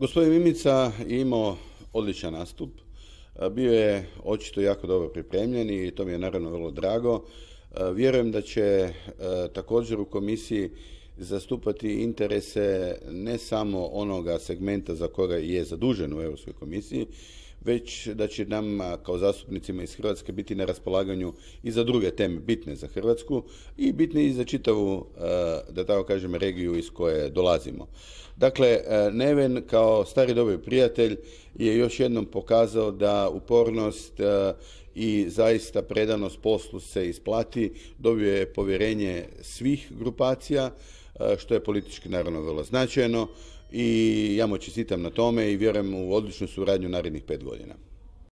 Gospodin Mimica je imao odličan nastup. E, bio je očito jako dobro pripremljen i to mi je naravno vrlo drago. E, vjerujem da će e, također u komisiji zastupati interese ne samo onoga segmenta za koga je zadužen u Europskoj komisiji, već da će nam kao zastupnicima iz Hrvatske biti na raspolaganju i za druge teme bitne za Hrvatsku i bitne i za čitavu, da tako kažem, regiju iz koje dolazimo. Dakle, Neven kao stari dobri prijatelj je još jednom pokazao da upornost i zaista predanost poslu se isplati, dobio je povjerenje svih grupacija, što je politički naravno vrlo značajno i ja mu čestitam na tome i vjerujem u odličnu suradnju narednih pet godina.